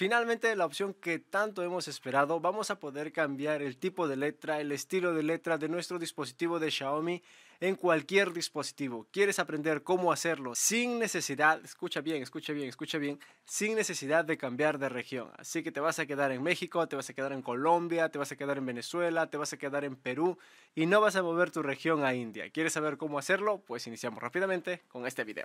Finalmente, la opción que tanto hemos esperado, vamos a poder cambiar el tipo de letra, el estilo de letra de nuestro dispositivo de Xiaomi en cualquier dispositivo. ¿Quieres aprender cómo hacerlo sin necesidad? Escucha bien, escucha bien, escucha bien, sin necesidad de cambiar de región. Así que te vas a quedar en México, te vas a quedar en Colombia, te vas a quedar en Venezuela, te vas a quedar en Perú y no vas a mover tu región a India. ¿Quieres saber cómo hacerlo? Pues iniciamos rápidamente con este video.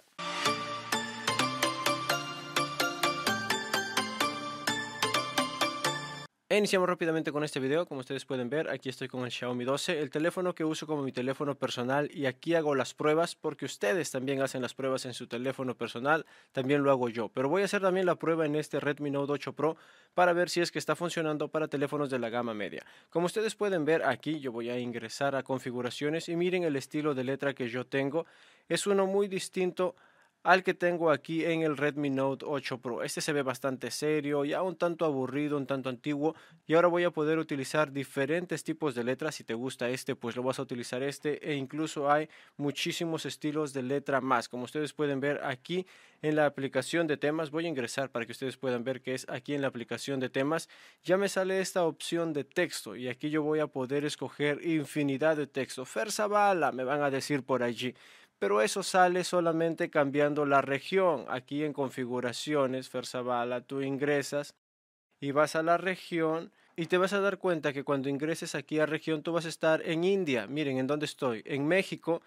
Iniciamos rápidamente con este video, como ustedes pueden ver, aquí estoy con el Xiaomi 12, el teléfono que uso como mi teléfono personal y aquí hago las pruebas porque ustedes también hacen las pruebas en su teléfono personal, también lo hago yo, pero voy a hacer también la prueba en este Redmi Note 8 Pro para ver si es que está funcionando para teléfonos de la gama media. Como ustedes pueden ver aquí, yo voy a ingresar a configuraciones y miren el estilo de letra que yo tengo, es uno muy distinto al que tengo aquí en el Redmi Note 8 Pro. Este se ve bastante serio, ya un tanto aburrido, un tanto antiguo y ahora voy a poder utilizar diferentes tipos de letras. Si te gusta este, pues lo vas a utilizar este e incluso hay muchísimos estilos de letra más. Como ustedes pueden ver aquí en la aplicación de temas, voy a ingresar para que ustedes puedan ver que es aquí en la aplicación de temas, ya me sale esta opción de texto y aquí yo voy a poder escoger infinidad de texto. bala me van a decir por allí pero eso sale solamente cambiando la región. Aquí en configuraciones, Ferzavala, tú ingresas y vas a la región y te vas a dar cuenta que cuando ingreses aquí a región tú vas a estar en India. Miren, ¿en dónde estoy? En México.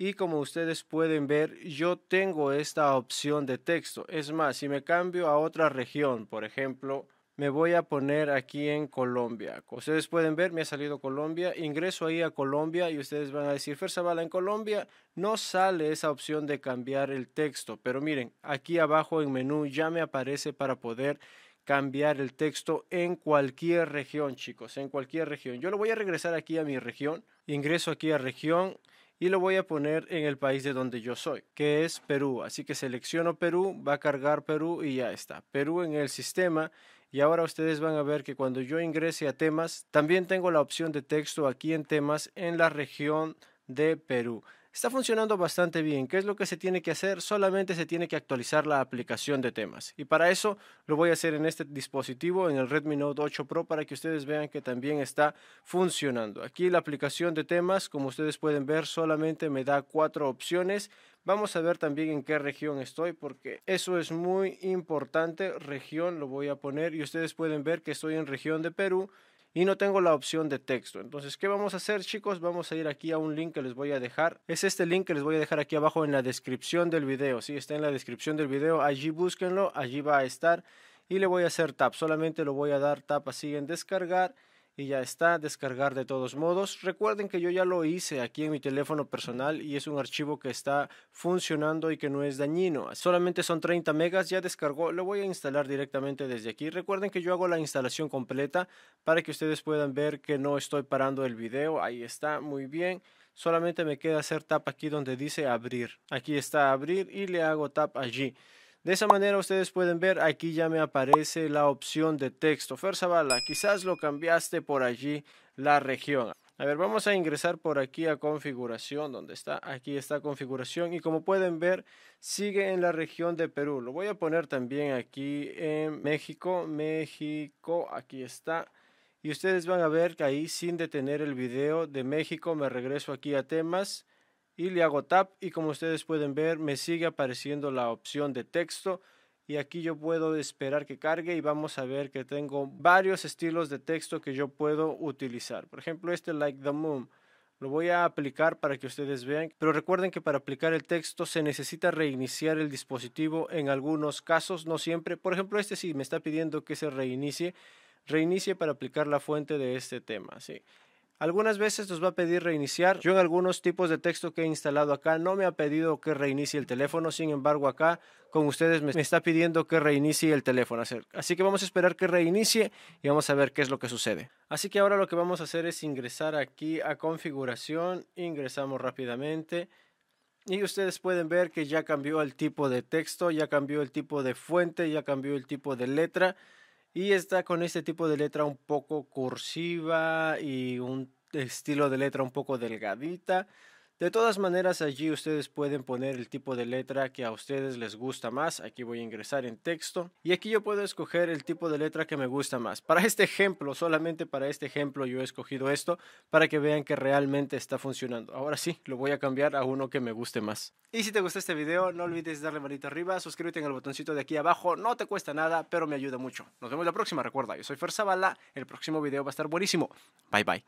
Y como ustedes pueden ver, yo tengo esta opción de texto. Es más, si me cambio a otra región, por ejemplo, me voy a poner aquí en Colombia. ustedes pueden ver, me ha salido Colombia. Ingreso ahí a Colombia y ustedes van a decir, Fer Bala en Colombia no sale esa opción de cambiar el texto. Pero miren, aquí abajo en menú ya me aparece para poder cambiar el texto en cualquier región, chicos, en cualquier región. Yo lo voy a regresar aquí a mi región. Ingreso aquí a región y lo voy a poner en el país de donde yo soy, que es Perú. Así que selecciono Perú, va a cargar Perú y ya está. Perú en el sistema y ahora ustedes van a ver que cuando yo ingrese a temas, también tengo la opción de texto aquí en temas en la región de Perú está funcionando bastante bien. ¿Qué es lo que se tiene que hacer? Solamente se tiene que actualizar la aplicación de temas. Y para eso lo voy a hacer en este dispositivo, en el Redmi Note 8 Pro, para que ustedes vean que también está funcionando. Aquí la aplicación de temas, como ustedes pueden ver, solamente me da cuatro opciones. Vamos a ver también en qué región estoy porque eso es muy importante. Región lo voy a poner y ustedes pueden ver que estoy en región de Perú y no tengo la opción de texto. Entonces, ¿qué vamos a hacer chicos? Vamos a ir aquí a un link que les voy a dejar. Es este link que les voy a dejar aquí abajo en la descripción del video. Si está en la descripción del video, allí búsquenlo, allí va a estar. Y le voy a hacer tap, solamente lo voy a dar tap así en descargar y ya está, descargar de todos modos. Recuerden que yo ya lo hice aquí en mi teléfono personal y es un archivo que está funcionando y que no es dañino. Solamente son 30 megas, ya descargó, lo voy a instalar directamente desde aquí. Recuerden que yo hago la instalación completa para que ustedes puedan ver que no estoy parando el video, ahí está, muy bien. Solamente me queda hacer tap aquí donde dice abrir. Aquí está abrir y le hago tap allí. De esa manera ustedes pueden ver, aquí ya me aparece la opción de texto. Bala. quizás lo cambiaste por allí la región. A ver, vamos a ingresar por aquí a configuración, donde está, aquí está configuración y como pueden ver, sigue en la región de Perú. Lo voy a poner también aquí en México, México, aquí está. Y ustedes van a ver que ahí sin detener el video de México, me regreso aquí a temas, y le hago tap y como ustedes pueden ver me sigue apareciendo la opción de texto y aquí yo puedo esperar que cargue y vamos a ver que tengo varios estilos de texto que yo puedo utilizar. Por ejemplo, este Like the Moon. Lo voy a aplicar para que ustedes vean, pero recuerden que para aplicar el texto se necesita reiniciar el dispositivo en algunos casos, no siempre. Por ejemplo, este sí me está pidiendo que se reinicie, reinicie para aplicar la fuente de este tema, ¿sí? Algunas veces nos va a pedir reiniciar. Yo en algunos tipos de texto que he instalado acá no me ha pedido que reinicie el teléfono. Sin embargo, acá con ustedes me está pidiendo que reinicie el teléfono. Así que vamos a esperar que reinicie y vamos a ver qué es lo que sucede. Así que ahora lo que vamos a hacer es ingresar aquí a configuración. Ingresamos rápidamente. Y ustedes pueden ver que ya cambió el tipo de texto, ya cambió el tipo de fuente, ya cambió el tipo de letra. Y está con este tipo de letra un poco cursiva y un estilo de letra un poco delgadita. De todas maneras, allí ustedes pueden poner el tipo de letra que a ustedes les gusta más. Aquí voy a ingresar en texto y aquí yo puedo escoger el tipo de letra que me gusta más. Para este ejemplo, solamente para este ejemplo yo he escogido esto para que vean que realmente está funcionando. Ahora sí, lo voy a cambiar a uno que me guste más. Y si te gusta este video, no olvides darle manito arriba, suscríbete en el botoncito de aquí abajo, no te cuesta nada, pero me ayuda mucho. Nos vemos la próxima, recuerda, yo soy Fer el próximo video va a estar buenísimo. Bye bye.